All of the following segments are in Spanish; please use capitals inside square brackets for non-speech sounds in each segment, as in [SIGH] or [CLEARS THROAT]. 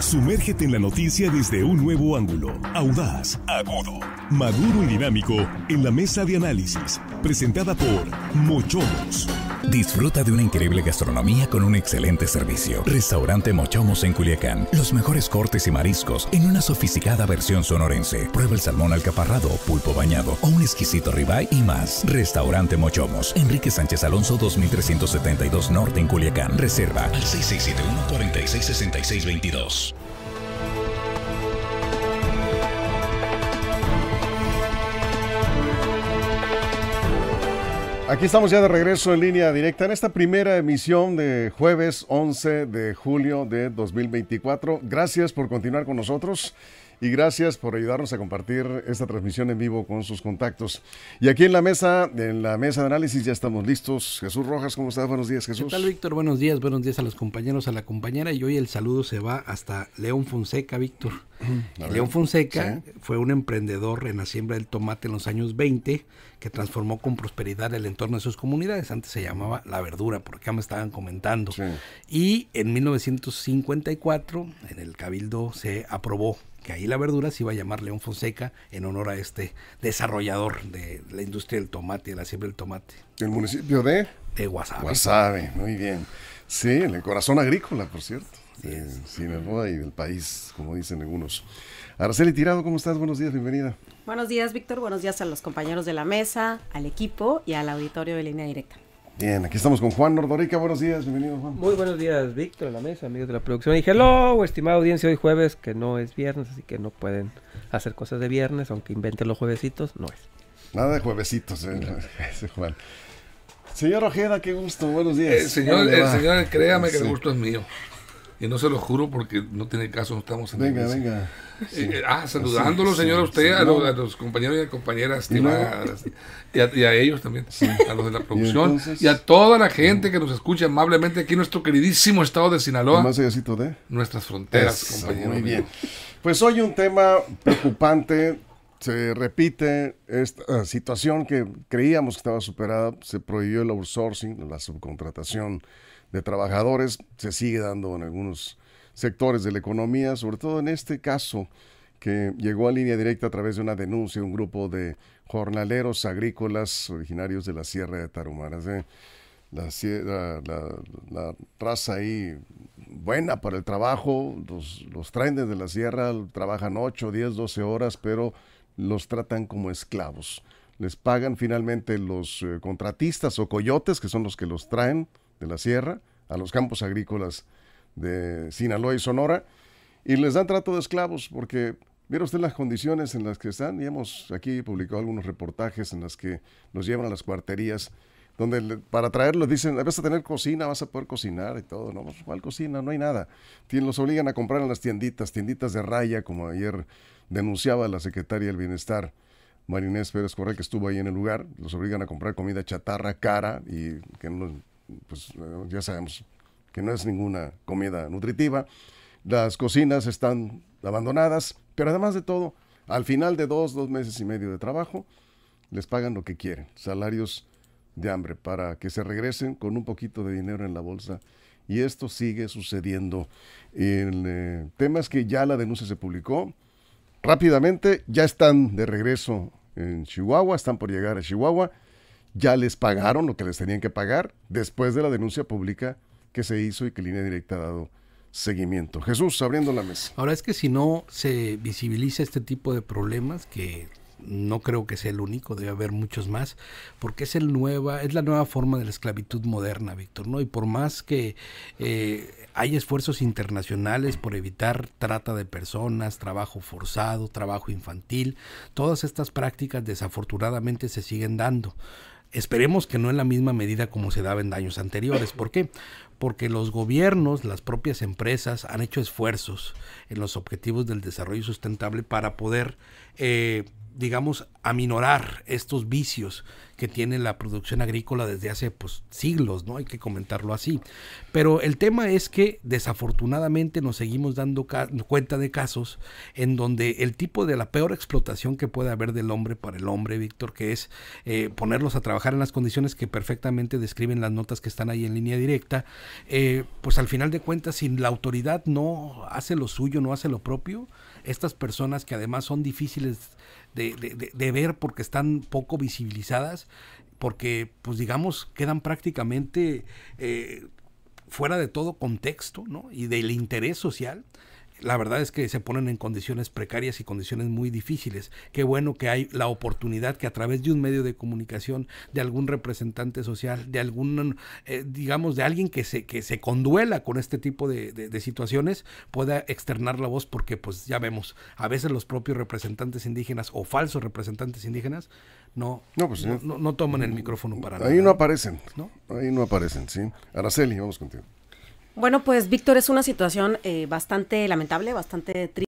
Sumérgete en la noticia desde un nuevo ángulo, audaz, agudo maduro y dinámico en la mesa de análisis, presentada por Mochomos. Disfruta de una increíble gastronomía con un excelente servicio. Restaurante Mochomos en Culiacán. Los mejores cortes y mariscos en una sofisticada versión sonorense. Prueba el salmón alcaparrado, pulpo bañado o un exquisito ribeye y más. Restaurante Mochomos. Enrique Sánchez Alonso 2372 Norte en Culiacán. Reserva al 6671 466622. Aquí estamos ya de regreso en línea directa en esta primera emisión de jueves 11 de julio de 2024. Gracias por continuar con nosotros y gracias por ayudarnos a compartir esta transmisión en vivo con sus contactos. Y aquí en la mesa, en la mesa de análisis, ya estamos listos. Jesús Rojas, ¿cómo estás? Buenos días, Jesús. ¿Qué tal, Víctor? Buenos días, buenos días a los compañeros, a la compañera. Y hoy el saludo se va hasta León Fonseca, Víctor. Mm, León Fonseca fue un emprendedor en la siembra del tomate en los años 20 que transformó con prosperidad el entorno de sus comunidades. Antes se llamaba La Verdura, porque acá me estaban comentando. Y en 1954, en el Cabildo, se aprobó que ahí la verdura se iba a llamar León Fonseca en honor a este desarrollador de la industria del tomate, de la siembra del tomate. ¿El municipio de? De Guasave. Guasave, muy bien. Sí, en el corazón agrícola, por cierto, de Sinaloa y del país, como dicen algunos. Araceli Tirado, ¿cómo estás? Buenos días, bienvenida. Buenos días, Víctor. Buenos días a los compañeros de la mesa, al equipo y al auditorio de línea directa. Bien, aquí estamos con Juan Nordorica. Buenos días, bienvenido, Juan. Muy buenos días, Víctor, en la mesa, amigos de la producción. Y hello, estimada audiencia, hoy jueves, que no es viernes, así que no pueden hacer cosas de viernes, aunque inventen los juevecitos, no es. Nada de juevesitos, eh, Juan. [LAUGHS] Señor Ojeda, qué gusto, buenos días. Eh, señor, el eh, señor, créame que el gusto es mío. Y no se lo juro porque no tiene caso, no estamos en Venga, venga. Eh, ah, saludándolo, señor, usted, a, los, compañeros y compañeras, ¿Y, a, ellos también, a los de la producción, ¿Y, a toda la gente mm. que nos escucha amablemente aquí en nuestro queridísimo estado de Sinaloa. Más de ¿eh? nuestras fronteras, compañeros. Muy bien. Pues hoy un tema preocupante, se repite esta ah, situación que creíamos que estaba superada, se prohibió el outsourcing, la subcontratación de trabajadores se sigue dando en algunos sectores de la economía, sobre todo en este caso que llegó a línea directa a través de una denuncia de un grupo de jornaleros agrícolas originarios de la Sierra de Tarumara. ¿eh? La, sierra, la, raza ahí buena para el trabajo, los, los traen desde la sierra, trabajan 8, 10, 12 horas, pero los tratan como esclavos. Les pagan finalmente los eh, contratistas o coyotes, que son los que los traen, de la sierra a los campos agrícolas de Sinaloa y Sonora y les dan trato de esclavos porque Mira usted las condiciones en las que están. Y hemos aquí publicado algunos reportajes en las que los llevan a las cuarterías, donde para traerlos dicen, vas a tener cocina, vas a poder cocinar y todo. No, pues, ¿cuál cocina? No hay nada. los obligan a comprar en las tienditas, tienditas de raya, como ayer denunciaba la secretaria del Bienestar, Marinés Pérez Correa, que estuvo ahí en el lugar. Los obligan a comprar comida chatarra, cara y que no pues ya sabemos que no es ninguna comida nutritiva. Las cocinas están abandonadas, pero además de todo, al final de dos, dos meses y medio de trabajo, les pagan lo que quieren, salarios de hambre, para que se regresen con un poquito de dinero en la bolsa. Y esto sigue sucediendo. El eh, tema es que ya la denuncia se publicó. Rápidamente ya están de regreso en Chihuahua, están por llegar a Chihuahua ya les pagaron lo que les tenían que pagar después de la denuncia pública que se hizo y que Línea Directa ha dado seguimiento. Jesús, abriendo la mesa. Ahora es que si no se visibiliza este tipo de problemas que no creo que sea el único, debe haber muchos más, porque es el nueva, es la nueva forma de la esclavitud moderna, Víctor, ¿no? Y por más que eh, hay esfuerzos internacionales por evitar trata de personas, trabajo forzado, trabajo infantil, todas estas prácticas desafortunadamente se siguen dando. Esperemos que no en la misma medida como se daba en años anteriores. ¿Por qué? Porque los gobiernos, las propias empresas han hecho esfuerzos en los objetivos del desarrollo sustentable para poder, eh, digamos, aminorar estos vicios que tiene la producción agrícola desde hace pues, siglos, ¿no? Hay que comentarlo así. Pero el tema es que desafortunadamente nos seguimos dando cuenta de casos en donde el tipo de la peor explotación que puede haber del hombre para el hombre, Víctor, que es eh, ponerlos a trabajar en las condiciones que perfectamente describen las notas que están ahí en línea directa, eh, pues al final de cuentas, si la autoridad no hace lo suyo, no hace lo propio, estas personas que además son difíciles de, ver porque están poco visibilizadas, porque, pues digamos, quedan prácticamente eh, fuera de todo contexto y del interés social. La verdad es que se ponen en condiciones precarias y condiciones muy difíciles. Qué bueno que hay la oportunidad que a través de un medio de comunicación, de algún representante social, de algún, eh, digamos, de alguien que se, que se conduela con este tipo de, de, situaciones, pueda externar la voz porque, pues ya vemos, a veces los propios representantes indígenas o falsos representantes indígenas no, pues, no, eh, toman el mm, micrófono para nada. Ahí no aparecen, ¿no? Ahí no aparecen, sí. Araceli, vamos contigo. Bueno, pues Víctor, es una situación eh, bastante lamentable, bastante triste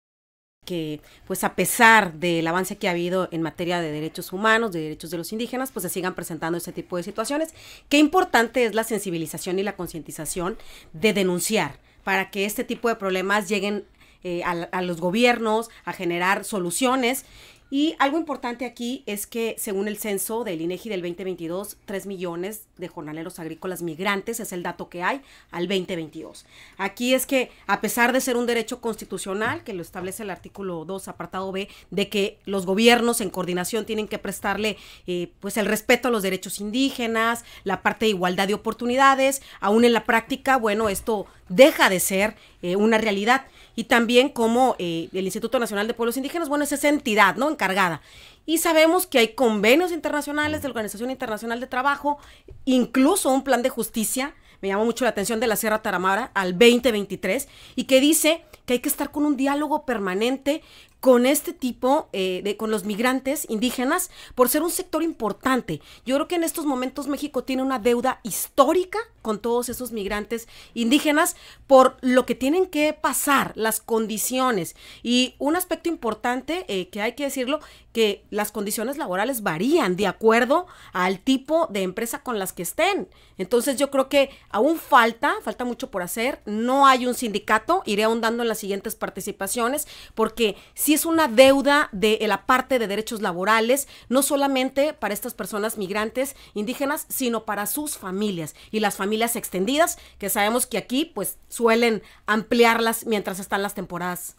que pues a pesar del avance que ha habido en materia de derechos humanos, de derechos de los indígenas, pues se sigan presentando este tipo de situaciones. Qué importante es la sensibilización y la concientización de denunciar para que este tipo de problemas lleguen eh, a, los gobiernos, a generar soluciones y algo importante aquí es que, según el censo del INEGI del 2022, 3 millones de jornaleros agrícolas migrantes es el dato que hay al 2022. Aquí es que, a pesar de ser un derecho constitucional, que lo establece el artículo 2, apartado B, de que los gobiernos en coordinación tienen que prestarle eh, pues el respeto a los derechos indígenas, la parte de igualdad de oportunidades, aún en la práctica, bueno, esto deja de ser eh, una realidad y también como eh, el Instituto Nacional de Pueblos Indígenas, bueno, es esa entidad, ¿no? Encargada. Y sabemos que hay convenios internacionales de la Organización Internacional de Trabajo, incluso un plan de justicia, me llamó mucho la atención de la Sierra Taramara al 2023, y que dice que hay que estar con un diálogo permanente con este tipo, eh, de, con los migrantes indígenas, por ser un sector importante. Yo creo que en estos momentos México tiene una deuda histórica con todos esos migrantes indígenas por lo que tienen que pasar, las condiciones. Y un aspecto importante eh, que hay que decirlo, que las condiciones laborales varían de acuerdo al tipo de empresa con las que estén. Entonces yo creo que aún falta, falta mucho por hacer, no hay un sindicato, iré ahondando en las siguientes participaciones, porque si es una deuda de eh, la parte de derechos laborales, no solamente para estas personas migrantes indígenas, sino para sus familias y las familias extendidas, que sabemos que aquí pues suelen ampliarlas mientras están las temporadas.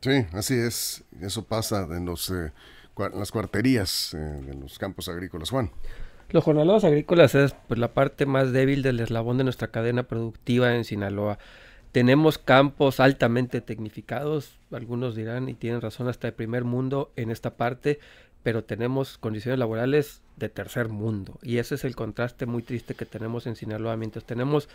Sí, así es, eso pasa en los... Eh, las cuarterías, en eh, los campos agrícolas, Juan. Los jornaleros agrícolas es pues, la parte más débil del eslabón de nuestra cadena productiva en Sinaloa. Tenemos campos altamente tecnificados, algunos dirán y tienen razón hasta el primer mundo en esta parte, pero tenemos condiciones laborales de tercer mundo y ese es el contraste muy triste que tenemos en Sinaloa. Mientras tenemos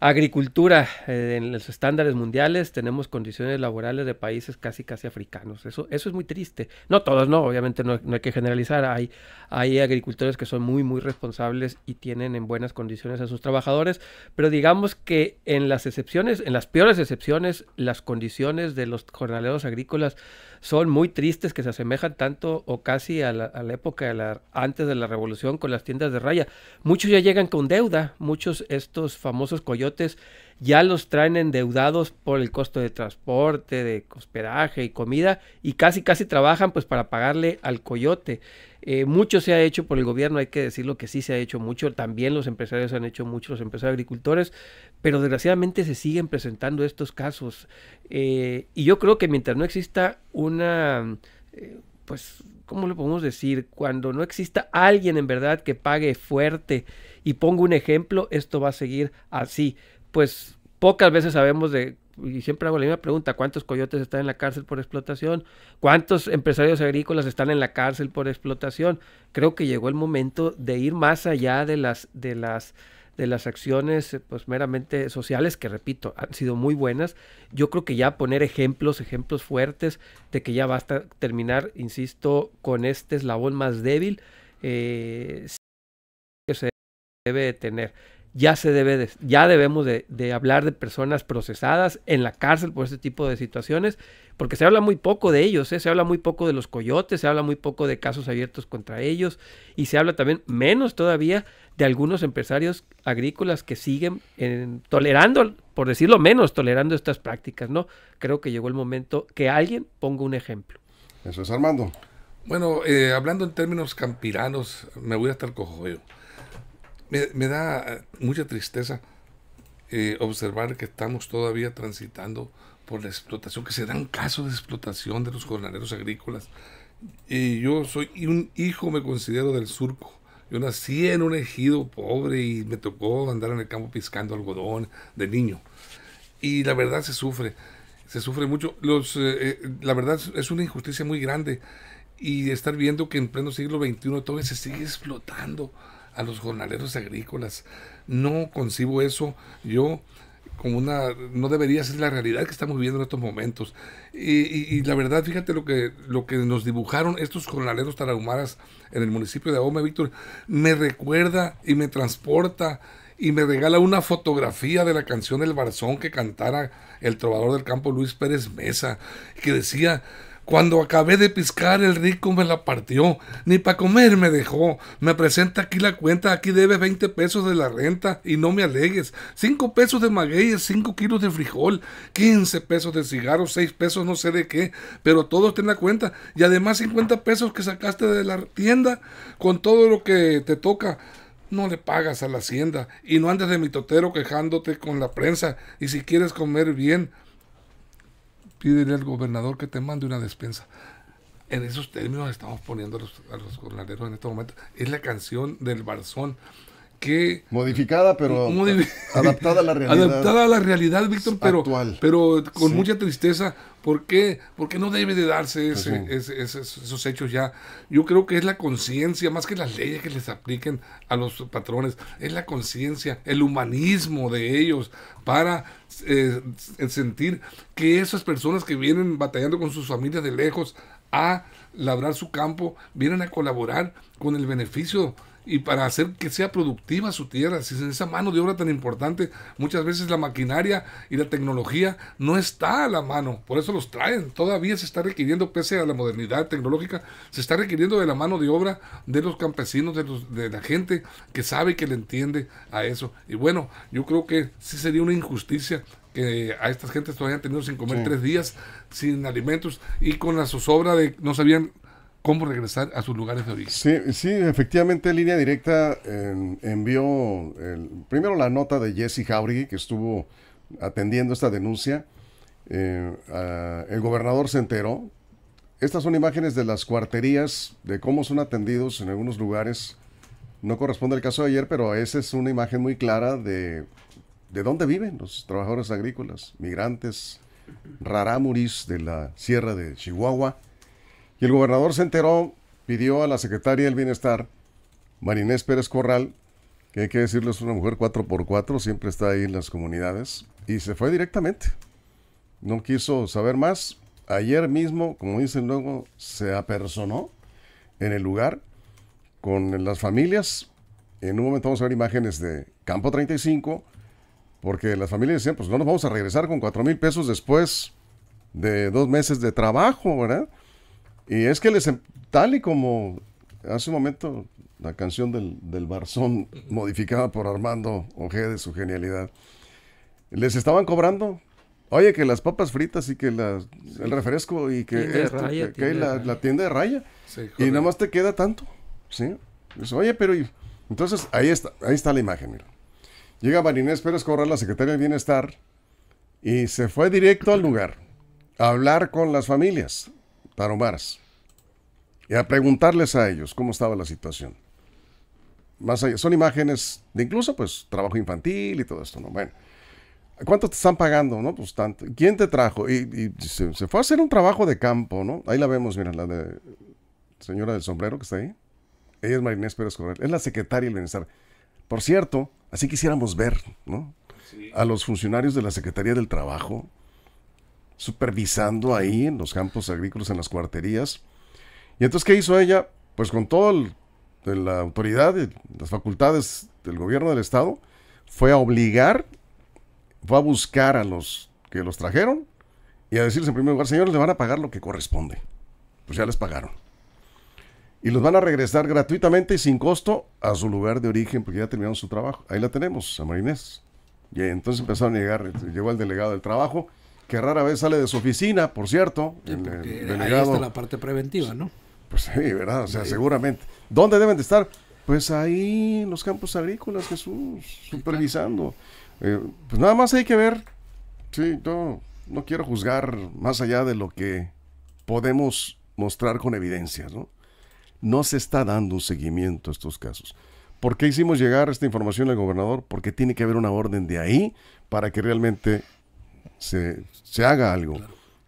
Agricultura, eh, en los estándares mundiales tenemos condiciones laborales de países casi casi africanos. Eso, eso es muy triste. No todos, no, obviamente no, hay que generalizar. Hay, hay agricultores que son muy, muy responsables y tienen en buenas condiciones a sus trabajadores, pero digamos que en las excepciones, en las peores excepciones, las condiciones de los jornaleros agrícolas son muy tristes, que se asemejan tanto o casi a la, época antes de la revolución con las tiendas de raya. Muchos ya llegan con deuda, muchos estos famosos coyotes ya los traen endeudados por el costo de transporte, de hospedaje y comida, y casi casi trabajan pues para pagarle al coyote. Eh, mucho se ha hecho por el gobierno, hay que decirlo que sí se ha hecho mucho, también los empresarios han hecho mucho, los empresarios agricultores, pero desgraciadamente se siguen presentando estos casos. Eh, y yo creo que mientras no exista una... Eh, pues, ¿cómo lo podemos decir? Cuando no exista alguien en verdad que pague fuerte y pongo un ejemplo, esto va a seguir así. Pues pocas veces sabemos de, y siempre hago la misma pregunta, ¿cuántos coyotes están en la cárcel por explotación? ¿Cuántos empresarios agrícolas están en la cárcel por explotación? Creo que llegó el momento de ir más allá de las, de las, de las acciones pues meramente sociales que repito han sido muy buenas yo creo que ya poner ejemplos ejemplos fuertes de que ya basta terminar insisto con este eslabón más débil eh, debe de tener. Ya se debe de, ya debemos de, hablar de personas procesadas en la cárcel por este tipo de situaciones, porque se habla muy poco de ellos, ¿eh? se habla muy poco de los coyotes, se habla muy poco de casos abiertos contra ellos, y se habla también menos todavía de algunos empresarios agrícolas que siguen en, tolerando, por decirlo menos, tolerando estas prácticas, ¿no? Creo que llegó el momento que alguien ponga un ejemplo. Eso es Armando. Bueno, eh, hablando en términos campiranos, me voy hasta el yo me, da eh, mucha tristeza eh, observar que estamos todavía transitando por la explotación, que se dan casos de explotación de los jornaleros agrícolas. Y yo soy un hijo, me considero del surco. Yo nací en un ejido pobre y me tocó andar en el campo piscando algodón de niño. Y la verdad se sufre, se sufre mucho. Los, eh, la verdad es una injusticia muy grande. Y estar viendo que en pleno siglo XXI todavía se sigue explotando a los jornaleros agrícolas. No concibo eso yo como una, no debería ser la realidad que estamos viviendo en estos momentos. Y, la verdad, fíjate lo que, lo que nos dibujaron estos jornaleros tarahumaras en el municipio de Ahome, Víctor, me recuerda y me transporta y me regala una fotografía de la canción El Barzón que cantara el trovador del campo Luis Pérez Mesa, que decía cuando acabé de piscar, el rico me la partió. Ni para comer me dejó. Me presenta aquí la cuenta. Aquí debes 20 pesos de la renta. Y no me alegues. 5 pesos de magueyes, 5 kilos de frijol, 15 pesos de cigarros, 6 pesos no sé de qué. Pero todos está la cuenta. Y además 50 pesos que sacaste de la tienda con todo lo que te toca no le pagas a la hacienda y no andes de mitotero quejándote con la prensa y si quieres comer bien, pídele al gobernador que te mande una despensa. En esos términos estamos poniendo a los, a en este momento. Es la canción del Barzón. Modificada, pero [LAUGHS] adaptada a la realidad. Adaptada a la realidad, Víctor, pero, pero con mucha tristeza. ¿Por qué? Porque no debe de darse pues esos hechos ya. Yo creo que es la conciencia, más que las leyes que les apliquen a los patrones, es la conciencia, el humanismo de ellos para eh, sentir que esas personas que vienen batallando con sus familias de lejos a labrar su campo, vienen a colaborar con el beneficio y para hacer que sea productiva su tierra. Si es esa mano de obra tan importante, muchas veces la maquinaria y la tecnología no está a la mano, por eso los traen. Todavía se está requiriendo, pese a la modernidad tecnológica, se está requiriendo de la mano de obra de los campesinos, de, la gente que sabe que le entiende a eso. Y bueno, yo creo que sí sería una injusticia que a estas gentes todavía han tenido sin comer tres días, sin alimentos y con la zozobra de no sabían cómo regresar a sus lugares de origen. Sí, sí efectivamente Línea Directa envió el, primero la nota de Jesse Jauregui, que estuvo atendiendo esta denuncia. Eh, el gobernador se enteró. Estas son imágenes de las cuarterías, de cómo son atendidos en algunos lugares. No corresponde al caso de ayer, pero esa es una imagen muy clara de, de dónde viven los trabajadores agrícolas, migrantes, raramuris de la sierra de Chihuahua y el gobernador se enteró, pidió a la secretaria del Bienestar, Marinés Pérez Corral, que hay que decirles es una mujer 4x4, siempre está ahí en las comunidades, y se fue directamente. No quiso saber más. Ayer mismo, como dicen luego, se apersonó en el lugar con las familias. En un momento vamos a ver imágenes de Campo 35, porque las familias decían, pues no nos vamos a regresar con 4 mil pesos después de dos meses de trabajo, ¿verdad? Y es que les, em, tal y como hace un momento la canción del, Barzón, modificada por Armando de su genialidad, les estaban cobrando. Oye, que las papas fritas y que el refresco y que, la, tienda de raya. y nada más te queda tanto. ¿sí? oye, pero... entonces, ahí está, ahí está la imagen, mira. Llega Marinés Pérez Corral, la secretaria de Bienestar, y se fue directo al lugar a hablar con las familias. Palomares. y a preguntarles a ellos cómo estaba la situación. Más allá, son imágenes de incluso pues trabajo infantil y todo esto, ¿no? Bueno, ¿cuánto te están pagando, no? Pues ¿Quién te trajo? Y, se, fue a hacer un trabajo de campo, ¿no? Ahí la vemos, mira, la de señora del sombrero que está ahí. Ella es Marinés Pérez correr. es la secretaria del bienestar. Por cierto, así quisiéramos ver, ¿no? A los funcionarios de la Secretaría del Trabajo supervisando ahí en los campos agrícolas, en las cuarterías. Y entonces, ¿qué hizo ella? Pues con toda la autoridad, las facultades del gobierno del estado, fue a obligar, fue a buscar a los que los trajeron y a decirles en primer lugar, señores, le van a pagar lo que corresponde. Pues ya les pagaron. Y los van a regresar gratuitamente y sin costo a su lugar de origen, porque ya terminaron su trabajo. Ahí la tenemos, a Marinés. Y entonces empezaron a llegar, llegó el delegado del trabajo, que rara vez sale de su oficina, por cierto. ahí está la parte preventiva, ¿no? Pues, sí, ¿verdad? O sea, seguramente. ¿Dónde deben de estar? Pues ahí, en los campos agrícolas, Jesús, supervisando. Eh, pues nada más hay que ver. Sí, yo no quiero juzgar más allá de lo que podemos mostrar con evidencias, ¿no? No se está dando un seguimiento a estos casos. ¿Por qué hicimos llegar esta información al gobernador? Porque tiene que haber una orden de ahí para que realmente se, se haga algo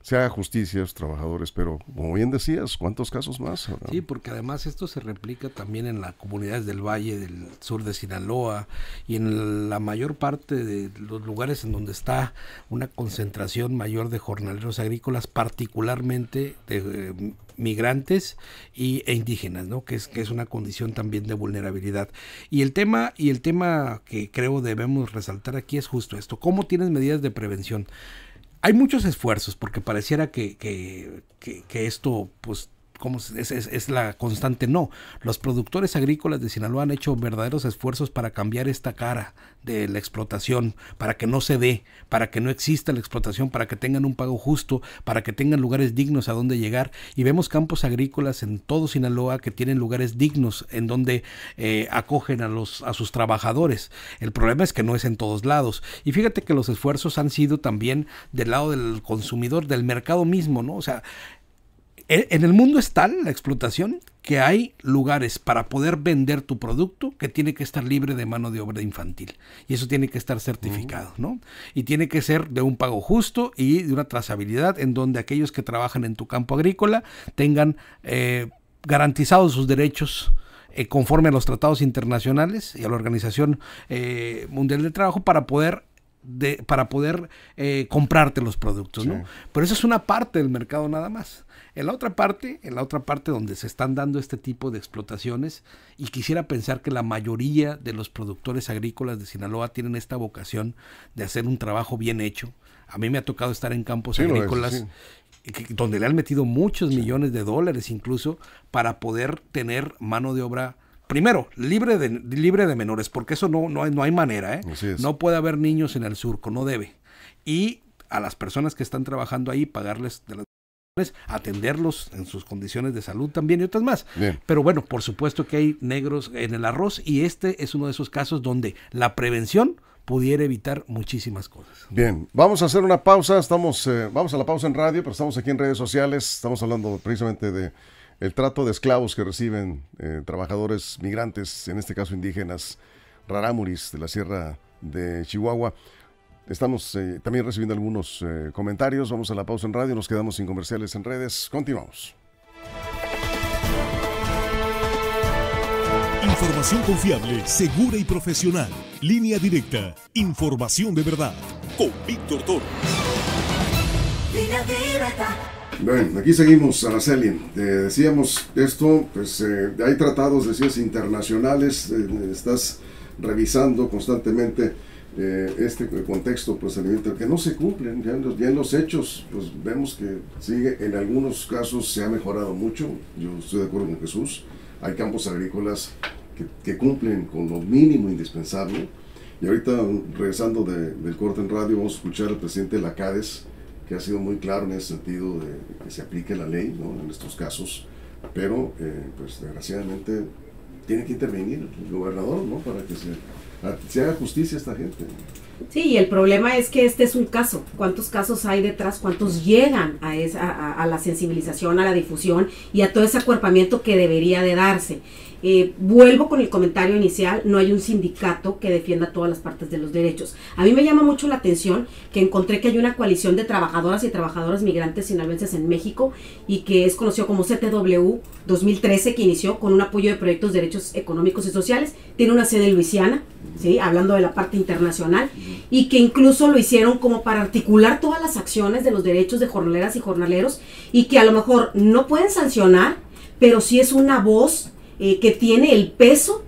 se haga justicia a los trabajadores, pero como bien decías, ¿cuántos casos más? Sí, porque además esto se replica también en las comunidades del Valle, del sur de Sinaloa y en la mayor parte de los lugares en donde está una concentración mayor de jornaleros agrícolas, particularmente de eh, migrantes y, e indígenas, ¿no? Que es, que es una condición también de vulnerabilidad. Y el tema, y el tema que creo debemos resaltar aquí es justo esto, ¿cómo tienes medidas de prevención? hay muchos esfuerzos porque pareciera que, esto pues es, la constante no. Los productores agrícolas de Sinaloa han hecho verdaderos esfuerzos para cambiar esta cara de la explotación, para que no se dé, para que no exista la explotación, para que tengan un pago justo, para que tengan lugares dignos a donde llegar. Y vemos campos agrícolas en todo Sinaloa que tienen lugares dignos en donde eh, acogen a, los, a sus trabajadores. El problema es que no es en todos lados. Y fíjate que los esfuerzos han sido también del lado del consumidor, del mercado mismo, ¿no? O sea, e, en el mundo es tal la explotación que hay lugares para poder vender tu producto que tiene que estar libre de mano de obra infantil. Y eso tiene que estar certificado, ¿no? Y tiene que ser de un pago justo y de una trazabilidad en donde aquellos que trabajan en tu campo agrícola tengan eh, garantizados sus derechos eh, conforme a los tratados internacionales y a la Organización eh, Mundial del Trabajo para poder para poder comprarte los productos, ¿no? Pero eso es una parte del mercado nada más. En la otra parte, en la otra parte donde se están dando este tipo de explotaciones, y quisiera pensar que la mayoría de los productores agrícolas de Sinaloa tienen esta vocación de hacer un trabajo bien hecho. A mí me ha tocado estar en campos agrícolas donde le han metido muchos millones de dólares incluso para poder tener mano de obra primero libre de libre de menores porque eso no no hay, no hay manera ¿eh? no puede haber niños en el surco no debe y a las personas que están trabajando ahí pagarles de la, pues, atenderlos en sus condiciones de salud también y otras más. Pero bueno, por supuesto que hay negros en el arroz y este es uno de esos casos donde la prevención pudiera evitar muchísimas cosas. Bien, vamos a hacer una pausa, estamos, eh, vamos a la pausa en radio, pero estamos aquí en redes sociales, estamos hablando precisamente de el trato de esclavos que reciben eh, trabajadores migrantes, en este caso indígenas, rarámuris de la sierra de Chihuahua. Estamos eh, también recibiendo algunos eh, comentarios. Vamos a la pausa en radio, nos quedamos sin comerciales en redes. Continuamos. Información confiable, segura y profesional. Línea directa. Información de verdad. Con Víctor Torres. Bueno, aquí seguimos, Araceli. Eh, decíamos esto, pues hay tratados, decías, internacionales. estás revisando constantemente eh, este contexto pues que no se cumplen ya en, los, ya los hechos pues vemos que sigue en algunos casos se ha mejorado mucho yo estoy de acuerdo con Jesús hay campos agrícolas que, cumplen con lo mínimo indispensable y ahorita regresando del corte en radio vamos a escuchar al presidente Lacades que ha sido muy claro en ese sentido de que se aplique la ley en estos casos pero eh, pues desgraciadamente tiene que intervenir el gobernador ¿no? para que se Ah, se haga justicia a esta gente. Sí, y el problema es que este es un caso. ¿Cuántos casos hay detrás? ¿Cuántos llegan a, esa, a, la sensibilización, a la difusión y a todo ese acuerpamiento que debería de darse? Eh, vuelvo con el comentario inicial, no hay un sindicato que defienda todas las partes de los derechos. A mí me llama mucho la atención que encontré que hay una coalición de trabajadoras y trabajadoras migrantes sinaloenses en México y que es conocido como CTW 2013, que inició con un apoyo de proyectos de derechos económicos y sociales. Tiene una sede en Luisiana, ¿sí? hablando de la parte internacional, y que incluso lo hicieron como para articular todas las acciones de los derechos de jornaleras y jornaleros y que a lo mejor no pueden sancionar, pero sí es una voz eh, que tiene el peso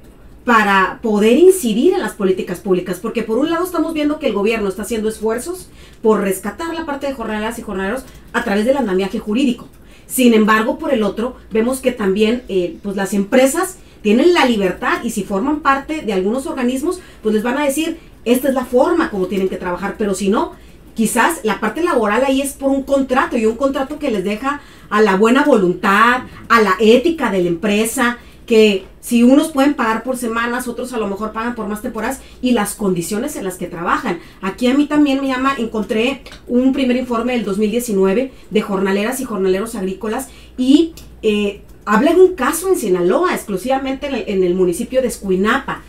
para poder incidir en las políticas públicas, porque por un lado estamos viendo que el gobierno está haciendo esfuerzos por rescatar la parte de jornaleras y jornaleros a través del andamiaje jurídico. Sin embargo, por el otro, vemos que también eh, pues las empresas tienen la libertad y si forman parte de algunos organismos, pues les van a decir, esta es la forma como tienen que trabajar, pero si no, quizás la parte laboral ahí es por un contrato y un contrato que les deja a la buena voluntad, a la ética de la empresa, que si unos pueden pagar por semanas, otros a lo mejor pagan por más temporadas y las condiciones en las que trabajan. Aquí a mí también me llama, encontré un primer informe del 2019 de jornaleras y jornaleros agrícolas y eh, habla de un caso en Sinaloa, exclusivamente en el, en el municipio de Escuinapa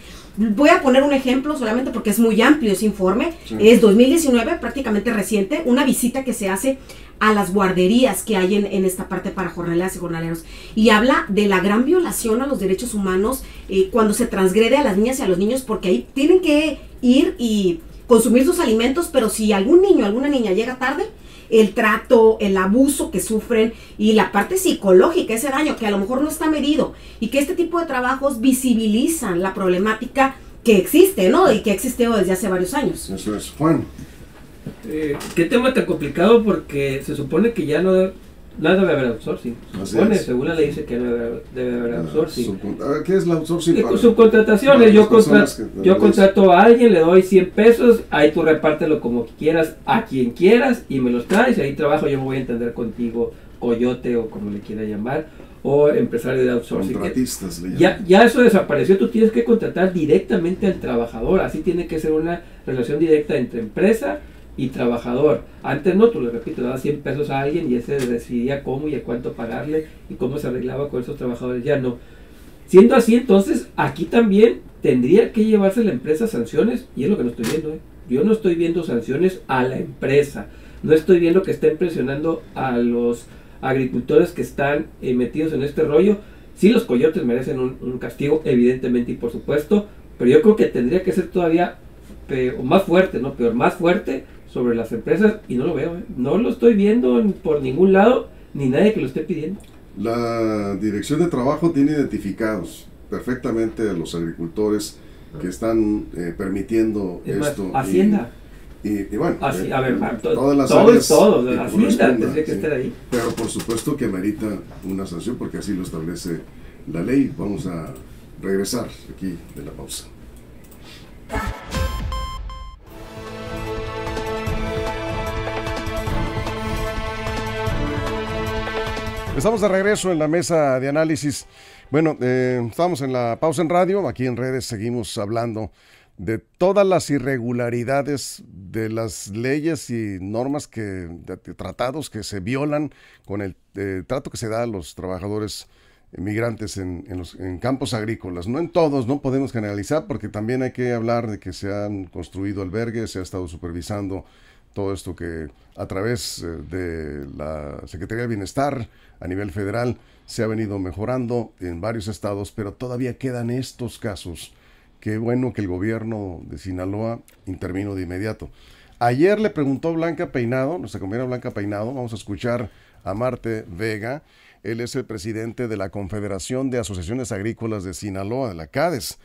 voy a poner un ejemplo solamente porque es muy amplio ese informe, es 2019, prácticamente reciente, una visita que se hace a las guarderías que hay en, esta parte para jornaleras y jornaleros. Y habla de la gran violación a los derechos humanos eh, cuando se transgrede a las niñas y a los niños, porque ahí tienen que ir y consumir sus alimentos, pero si algún niño, alguna niña llega tarde, el trato, el abuso que sufren y la parte psicológica, ese daño que a lo mejor no está medido y que este tipo de trabajos visibilizan la problemática que existe, ¿no? Y que ha existido desde hace varios años. Eso es, Juan. Eh, qué tema tan complicado porque se supone que ya no no debe haber outsourcing. Supone, según la dice que no debe, haber ah, outsourcing. Ah, ¿Qué es la outsourcing? Eh, subcontrataciones. yo, yo contrato a alguien, le doy 100 pesos, ahí tú repártelo como quieras, a quien quieras, y me los traes, ahí trabajo, yo me voy a entender contigo, coyote o como le quiera llamar, o empresario de outsourcing. Contratistas, ya, ya eso desapareció, tú tienes que contratar directamente al trabajador, así tiene que ser una relación directa entre empresa y trabajador. Antes no, tú le repito, daba 100 pesos a alguien y ese decidía cómo y a cuánto pagarle y cómo se arreglaba con esos trabajadores. Ya no. Siendo así, entonces, aquí también tendría que llevarse la empresa sanciones y es lo que no estoy viendo. ¿eh? Yo no estoy viendo sanciones a la empresa. No estoy viendo que estén presionando a los agricultores que están eh, metidos en este rollo. Sí, los coyotes merecen un, un, castigo, evidentemente y por supuesto, pero yo creo que tendría que ser todavía peor, más fuerte, ¿no? Peor, más fuerte sobre las empresas y no lo veo. ¿eh? No lo estoy viendo por ningún lado ni nadie que lo esté pidiendo. La Dirección de Trabajo tiene identificados perfectamente a los agricultores que ah. están eh, permitiendo esto. Hacienda. Y, bueno, eh, a ver, ah, todas las áreas todo, que ahí. Pero por supuesto que merita una sanción porque así lo establece la ley. Vamos a regresar aquí de la pausa. Estamos de regreso en la mesa de análisis. Bueno, eh, estamos en la pausa en radio. Aquí en redes seguimos hablando de todas las irregularidades de las leyes y normas que de, tratados que se violan con el eh, trato que se da a los trabajadores migrantes en, en, campos agrícolas. No en todos, no podemos generalizar porque también hay que hablar de que se han construido albergues, se ha estado supervisando todo esto que a través eh, de la Secretaría de Bienestar a nivel federal se ha venido mejorando en varios estados, pero todavía quedan estos casos. Qué bueno que el gobierno de Sinaloa intervino de inmediato. Ayer le preguntó Blanca Peinado, nuestra compañera Blanca Peinado, vamos a escuchar a Marte Vega. Él es el presidente de la Confederación de Asociaciones Agrícolas de Sinaloa, de la CADES,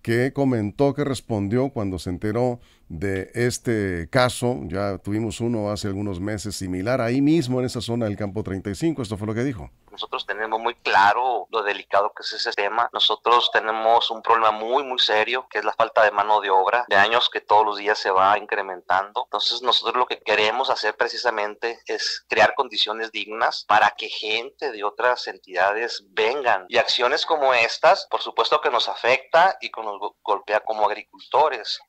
que comentó que respondió cuando se enteró de este caso. Ya tuvimos uno hace algunos meses similar, ahí mismo en esa zona del campo 35. Esto fue lo que dijo. Nosotros tenemos muy claro lo delicado que es ese tema. Nosotros tenemos un problema muy, muy serio, que es la falta de mano de obra, de años que todos los días se va incrementando. Entonces nosotros lo que queremos hacer precisamente es crear condiciones dignas para que gente de otras entidades vengan. Y acciones como estas, por supuesto que nos afecta y que nos golpea como agricultores.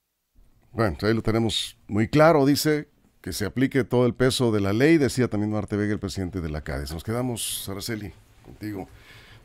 Bueno, ahí lo tenemos muy claro, dice que se aplique todo el peso de la ley, decía también Marte Vega, el presidente de la CADES. Nos quedamos, Saraceli, contigo.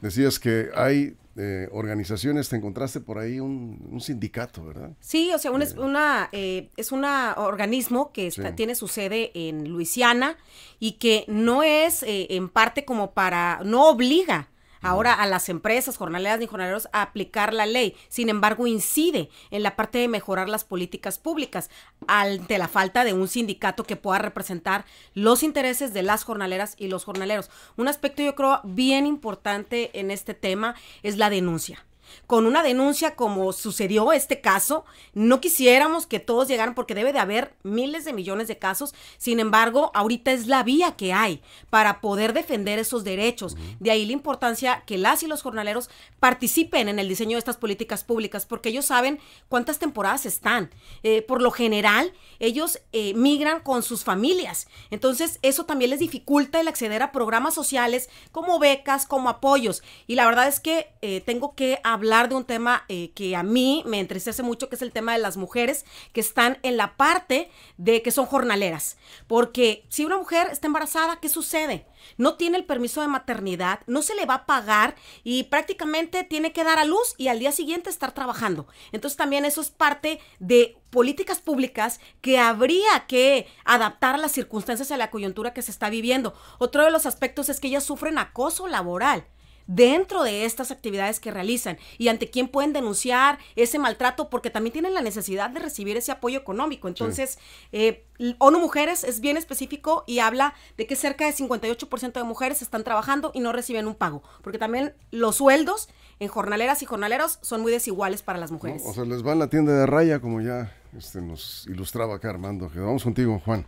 Decías que hay eh, organizaciones, te encontraste por ahí un, sindicato, ¿verdad? Sí, o sea, eh. Eh, es una es un organismo que está, tiene su sede en Luisiana y que no es en parte como para, no obliga ahora a las empresas, jornaleras y jornaleros, a aplicar la ley. Sin embargo, incide en la parte de mejorar las políticas públicas ante la falta de un sindicato que pueda representar los intereses de las jornaleras y los jornaleros. Un aspecto yo creo bien importante en este tema es la denuncia con una denuncia como sucedió este caso. No quisiéramos que todos llegaran porque debe de haber miles de millones de casos. Sin embargo, ahorita es la vía que hay para poder defender esos derechos. De ahí la importancia que las y los jornaleros participen en el diseño de estas políticas públicas porque ellos saben cuántas temporadas están. Eh, por lo general, ellos eh, migran con sus familias. Entonces, eso también les dificulta el acceder a programas sociales como becas, como apoyos. Y la verdad es que eh, tengo que hablar de un tema eh, que a mí me entristece mucho, que es el tema de las mujeres que están en la parte de que son jornaleras. Porque si una mujer está embarazada, ¿qué sucede? No tiene el permiso de maternidad, no se le va a pagar y prácticamente tiene que dar a luz y al día siguiente estar trabajando. Entonces también eso es parte de políticas públicas que habría que adaptar a las circunstancias y a la coyuntura que se está viviendo. Otro de los aspectos es que ellas sufren acoso laboral dentro de estas actividades que realizan y ante quién pueden denunciar ese maltrato porque también tienen la necesidad de recibir ese apoyo económico. Entonces, eh, ONU Mujeres es bien específico y habla de que cerca de 58% de mujeres están trabajando y no reciben un pago, porque también los sueldos en jornaleras y jornaleros son muy desiguales para las mujeres. o sea, les va en la tienda de raya como ya este, nos ilustraba acá Armando. Vamos contigo, Juan.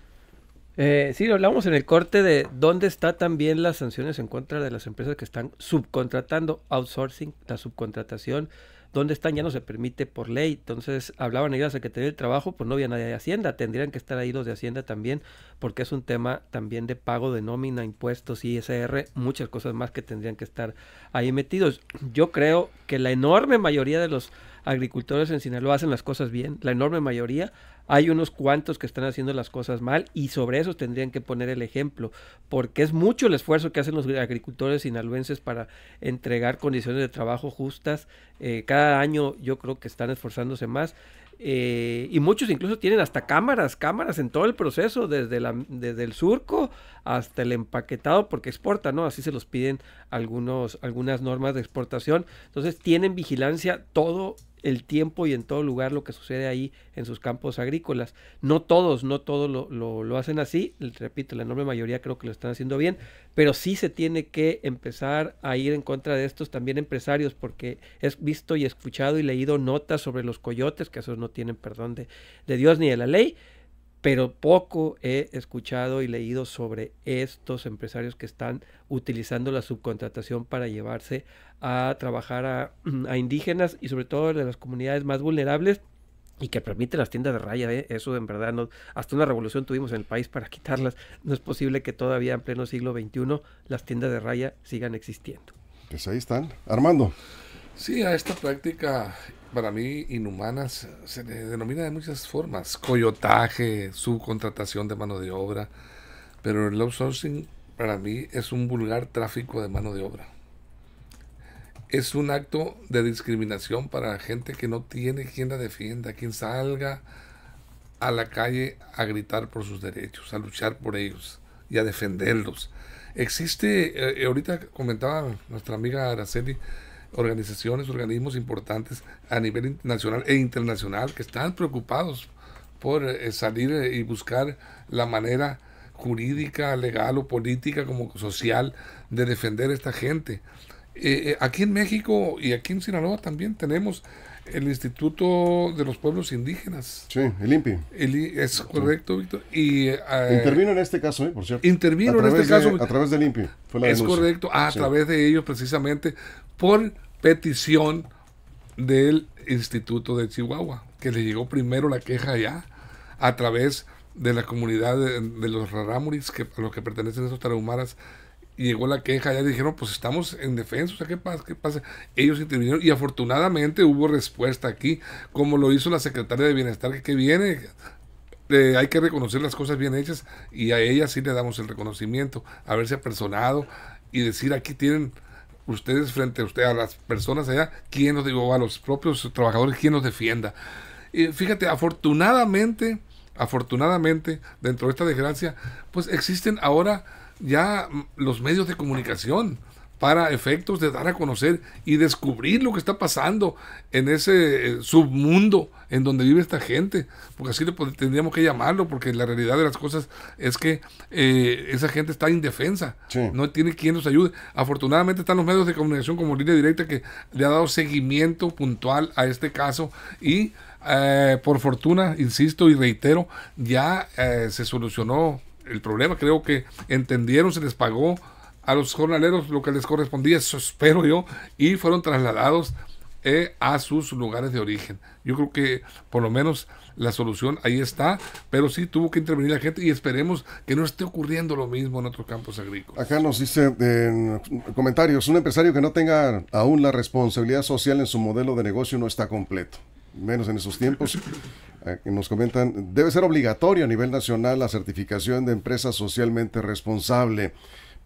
Eh, sí, hablamos en el corte de dónde está también las sanciones en contra de las empresas que están subcontratando, outsourcing, la subcontratación, dónde están ya no se permite por ley. Entonces, hablaban ellos de que Secretaría del Trabajo, pues no había nadie de Hacienda, tendrían que estar ahí los de Hacienda también, porque es un tema también de pago de nómina, impuestos, ISR, muchas cosas más que tendrían que estar ahí metidos. Yo creo que la enorme mayoría de los agricultores en Sinaloa hacen las cosas bien, la enorme mayoría. Hay unos cuantos que están haciendo las cosas mal y sobre eso tendrían que poner el ejemplo, porque es mucho el esfuerzo que hacen los agricultores sinaloenses para entregar condiciones de trabajo justas. Eh, cada año yo creo que están esforzándose más. Eh, y muchos incluso tienen hasta cámaras, cámaras en todo el proceso, desde, desde el surco hasta el empaquetado, porque exportan, ¿no? Así se los piden algunos, algunas normas de exportación. Entonces tienen vigilancia todo el tiempo y en todo lugar lo que sucede ahí en sus campos agrícolas. No todos, no todos lo, hacen así, repito, la enorme mayoría creo que lo están haciendo bien, pero sí se tiene que empezar a ir en contra de estos también empresarios porque he visto y escuchado y leído notas sobre los coyotes, que esos no tienen perdón de, de Dios ni de la ley, pero poco he escuchado y leído sobre estos empresarios que están utilizando la subcontratación para llevarse a trabajar a, [CLEARS THROAT] indígenas y sobre todo de las comunidades más vulnerables y que permiten las tiendas de raya, ¿eh? eso en verdad, no, hasta una revolución tuvimos en el país para quitarlas, no es posible que todavía en pleno siglo XXI las tiendas de raya sigan existiendo. Pues ahí están, Armando. Sí, a esta práctica para mí inhumana se le denomina de muchas formas, coyotaje, subcontratación de mano de obra, pero el outsourcing para mí es un vulgar tráfico de mano de obra. Es un acto de discriminación para gente que no tiene quien la defienda, quien salga a la calle a gritar por sus derechos, a luchar por ellos y a defenderlos. Existe, eh, eh, ahorita comentaba nuestra amiga Araceli, organizaciones, organismos importantes a nivel nacional e internacional que están preocupados por eh, salir eh, y buscar la manera jurídica, legal o política como social de defender a esta gente. Eh, aquí en México y aquí en Sinaloa también tenemos el Instituto de los Pueblos Indígenas. Sí, el INPI. es correcto, Víctor. intervino en este caso, por cierto. Intervino en este caso. A través del INPI. es correcto, a través de ellos precisamente, por petición del Instituto de Chihuahua, que le llegó primero la queja allá a través de la comunidad de, los rarámuris, que, a los que pertenecen esos tarahumaras, llegó la queja, y dijeron, pues estamos en defensa, o sea, ¿qué pasa? ¿Qué pasa? Ellos intervinieron y afortunadamente hubo respuesta aquí, como lo hizo la secretaria de Bienestar, que, viene, eh, hay que reconocer las cosas bien hechas y a ella sí le damos el reconocimiento, haberse apersonado y decir, aquí tienen ustedes frente a usted, a las personas allá, quién nos digo, a los propios trabajadores, quien los defienda. y fíjate, afortunadamente, afortunadamente, dentro de esta desgracia, pues existen ahora ya los medios de comunicación para efectos de dar a conocer y descubrir lo que está pasando en ese eh, submundo en donde vive esta gente, porque así le tendríamos que llamarlo, porque la realidad de las cosas es que eh, esa gente está indefensa, no tiene quien los ayude. Afortunadamente están los medios de comunicación como línea directa que le ha dado seguimiento puntual a este caso y eh, por fortuna, insisto y reitero, ya se solucionó el problema, creo que entendieron, se les pagó a los jornaleros lo que les correspondía, eso espero yo, y fueron trasladados eh, a sus lugares de origen. Yo creo que por lo menos la solución ahí está, pero sí tuvo que intervenir la gente y esperemos que no esté ocurriendo lo mismo en otros campos agrícolas. Acá nos dice en comentarios, un empresario que no tenga aún la responsabilidad social en su modelo de negocio no está completo, menos en esos tiempos. [LAUGHS] nos comentan, debe ser obligatorio a nivel nacional la certificación de empresa socialmente responsable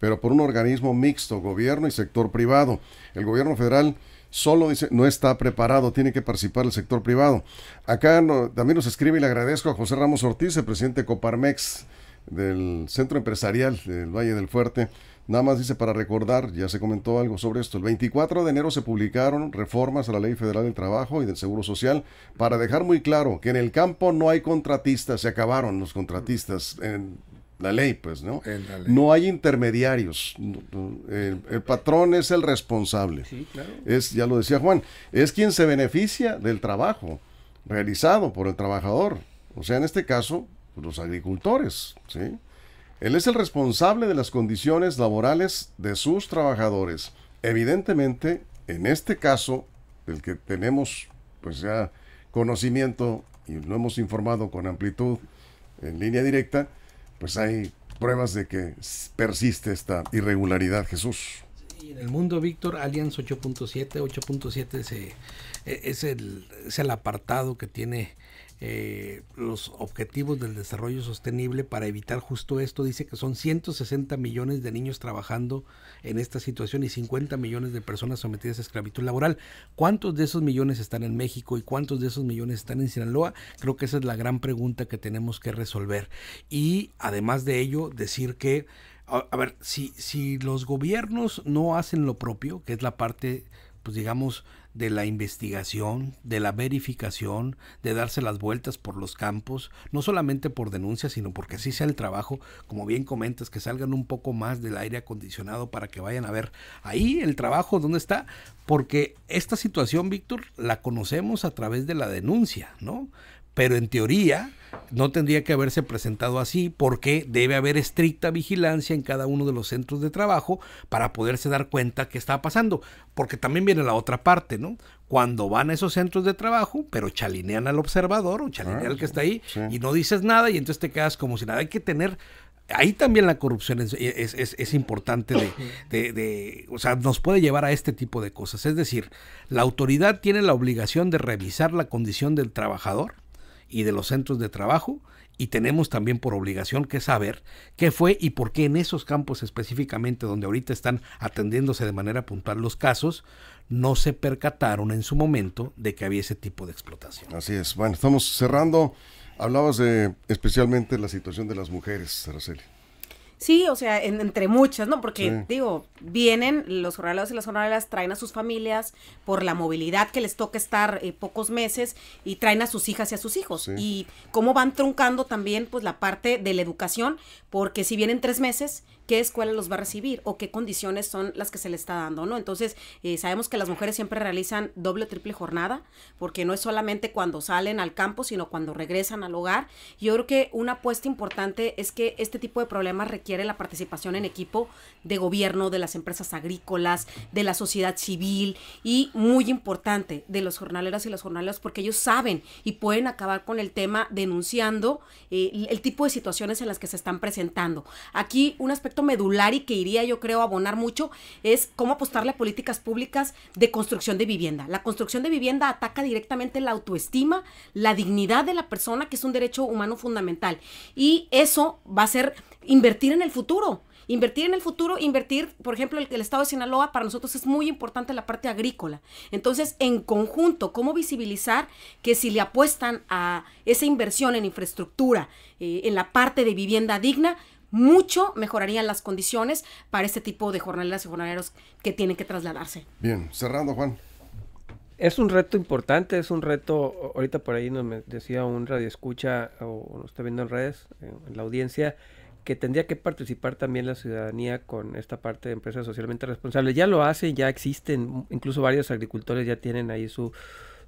pero por un organismo mixto, gobierno y sector privado. El gobierno federal solo dice, no está preparado, tiene que participar el sector privado. Acá también nos escribe y le agradezco a José Ramos Ortiz, el presidente Coparmex del Centro Empresarial del Valle del Fuerte. Nada más dice para recordar, ya se comentó algo sobre esto, el 24 de enero se publicaron reformas a la Ley Federal del Trabajo y del Seguro Social para dejar muy claro que en el campo no hay contratistas, se acabaron los contratistas. En, la ley, pues, ¿no? No hay intermediarios. El, patrón es el responsable. Sí, claro. Es, ya lo decía Juan, es quien se beneficia del trabajo realizado por el trabajador. O sea, en este caso, los agricultores, ¿sí? Él es el responsable de las condiciones laborales de sus trabajadores. Evidentemente, en este caso, del que tenemos, pues ya conocimiento y lo hemos informado con amplitud en línea directa, pues hay pruebas de que persiste esta irregularidad, Jesús. en el mundo, Víctor, Allianz 8.7, 8.7 e-, es, el, es el apartado que tiene eh, los objetivos del desarrollo sostenible para evitar justo esto. Dice que son 160 millones de niños trabajando en esta situación y 50 millones de personas sometidas a esclavitud laboral. ¿Cuántos de esos millones están en México y cuántos de esos millones están en Sinaloa? Creo que esa es la gran pregunta que tenemos que resolver. Y además de ello, decir que, a, ver, si, si los gobiernos no hacen lo propio, que es la parte pues digamos, de la investigación, de la verificación, de darse las vueltas por los campos, no solamente por denuncia, sino porque así sea el trabajo, como bien comentas, que salgan un poco más del aire acondicionado para que vayan a ver ahí el trabajo, dónde está, porque esta situación, Víctor, la conocemos a través de la denuncia, ¿no? pero en teoría no tendría que haberse presentado así porque debe haber estricta vigilancia en cada uno de los centros de trabajo para poderse dar cuenta que está pasando. Porque también viene la otra parte, ¿no? Cuando van a esos centros de trabajo, pero chalinean al observador o chalinean al que está ahí ah, y no dices nada y entonces te quedas como si nada. Hay que tener ahí también la corrupción es, importante de, o sea, nos puede llevar a este tipo de cosas. Es decir, la autoridad tiene la obligación de revisar la condición del trabajador y de los centros de trabajo y tenemos también por obligación que saber qué fue y por qué en esos campos específicamente donde ahorita están atendiéndose de manera puntual los casos, no se percataron en su momento de que había ese tipo de explotación. Así es. Bueno, estamos cerrando. Hablabas de especialmente la situación de las mujeres, Araceli. Sí, o sea, entre muchas, ¿no? Porque, digo, vienen los jornaleros y las jornaleras, traen a sus familias por la movilidad que les toca estar eh, pocos meses y traen a sus hijas y a sus hijos. Y cómo van truncando también, pues, la parte de la educación, porque si vienen tres meses, qué escuela los va a recibir o qué condiciones son las que se le está dando, ¿no? Entonces, eh, sabemos que las mujeres siempre realizan doble o triple jornada, porque no es solamente cuando salen al campo, sino cuando regresan al hogar. Yo creo que una apuesta importante es que este tipo de problemas requiere la participación en equipo de gobierno, de las empresas agrícolas, de la sociedad civil y muy importante, de los jornaleros y los jornaleros porque ellos saben y pueden acabar con el tema denunciando eh, el tipo de situaciones en las que se están presentando. Aquí un aspecto medular y que iría, yo creo, a abonar mucho, es cómo apostarle a políticas públicas de construcción de vivienda. La construcción de vivienda ataca directamente la autoestima, la dignidad de la persona, que es un derecho humano fundamental. Y eso va a ser invertir en el futuro. Invertir en el futuro, invertir, por ejemplo, el, el, estado de Sinaloa, para nosotros es muy importante la parte agrícola. Entonces, en conjunto, ¿cómo visibilizar que si le apuestan a esa inversión en infraestructura, eh, en la parte de vivienda digna, mucho mejorarían las condiciones para este tipo de jornaleras y jornaleros que tienen que trasladarse. Bien, cerrando Juan. Es un reto importante, es un reto, ahorita por ahí nos decía un radio escucha o nos está viendo en redes, en la audiencia, que tendría que participar también la ciudadanía con esta parte de empresas socialmente responsables. Ya lo hacen, ya existen, incluso varios agricultores ya tienen ahí su,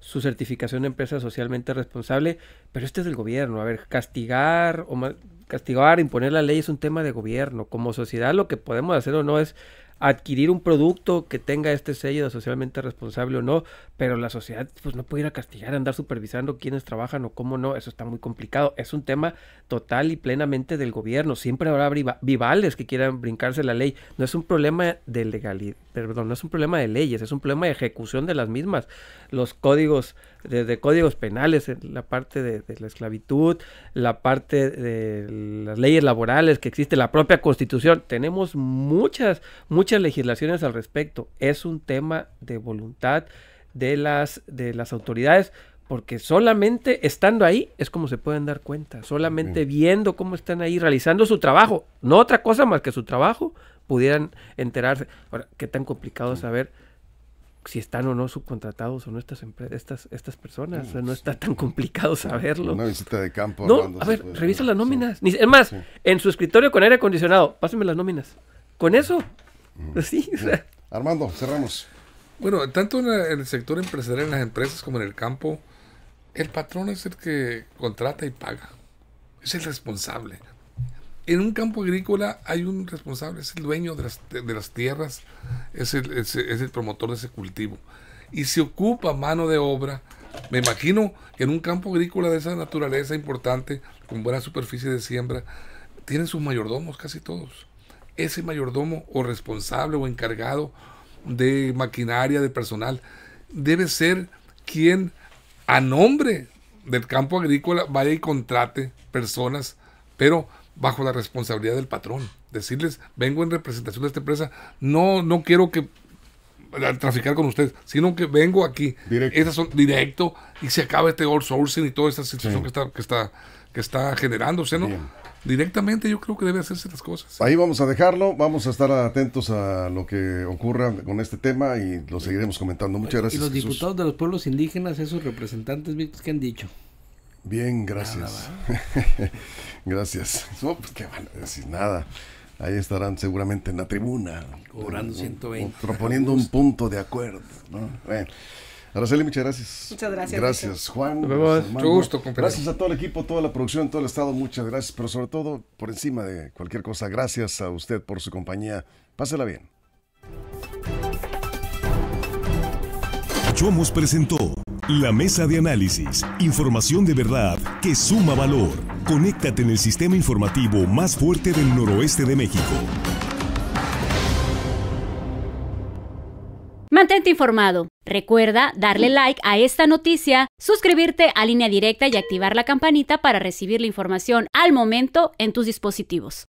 su certificación de empresa socialmente responsable, pero este es del gobierno. A ver, castigar o castigar, imponer la ley es un tema de gobierno. Como sociedad lo que podemos hacer o no es adquirir un producto que tenga este sello de socialmente responsable o no, pero la sociedad pues no puede ir a castigar, andar supervisando quiénes trabajan o cómo no, eso está muy complicado, es un tema total y plenamente del gobierno, siempre habrá vivales que quieran brincarse la ley, no es un problema de legalidad perdón, no es un problema de leyes, es un problema de ejecución de las mismas. Los códigos, de códigos penales, la parte de, la esclavitud, la parte de las leyes laborales que existe, la propia constitución, tenemos muchas, muchas legislaciones al respecto. Es un tema de voluntad de las, de las autoridades. Porque solamente estando ahí es como se pueden dar cuenta, solamente viendo cómo están ahí realizando su trabajo, no otra cosa más que su trabajo, pudieran enterarse. Ahora, qué tan complicado saber si están o no subcontratados o no estas estas, personas. no está tan complicado saberlo. Una visita de campo. No, a ver, revisa las nóminas. Ni, es más, en su escritorio con aire acondicionado, pásenme las nóminas. Con eso. Mm. Pues sí. Mm. Armando, cerramos. Bueno, tanto en el sector empresarial, en las empresas como en el campo, el patrón es el que contrata y paga. Es el responsable en un campo agrícola hay un responsable, es el dueño de las, tierras, es el, es el promotor de ese cultivo. Y se ocupa mano de obra, me imagino que en un campo agrícola de esa naturaleza importante, con buena superficie de siembra, tienen sus mayordomos casi todos. Ese mayordomo o responsable o encargado de maquinaria, de personal, debe ser quien a nombre del campo agrícola vaya y contrate personas, pero bajo la responsabilidad del patrón. Decirles, vengo en representación de esta empresa, no, no quiero que eh, traficar con ustedes, sino que vengo aquí, directo. directo y se acaba este sourcing y toda esta situación que está que está que está generándose, ¿no? Directamente yo creo que debe hacerse las cosas. Ahí vamos a dejarlo, vamos a estar atentos a lo que ocurra con este tema y lo seguiremos comentando. Muchas gracias. Y los diputados de los pueblos indígenas, esos representantes, ¿qué han dicho? Bien, gracias. [LAUGHS] Gracias. Pues qué nada. Ahí estarán seguramente en la tribuna. Cobrando 120. Proponiendo un punto de acuerdo. Bueno. Araceli, muchas gracias. Muchas gracias. Gracias, Juan. Mucho gusto, Gracias a todo el equipo, toda la producción, todo el Estado. Muchas gracias. Pero sobre todo, por encima de cualquier cosa, gracias a usted por su compañía. Pásela bien. Chomos presentó la mesa de análisis, información de verdad que suma valor. Conéctate en el sistema informativo más fuerte del noroeste de México. Mantente informado. Recuerda darle like a esta noticia, suscribirte a línea directa y activar la campanita para recibir la información al momento en tus dispositivos.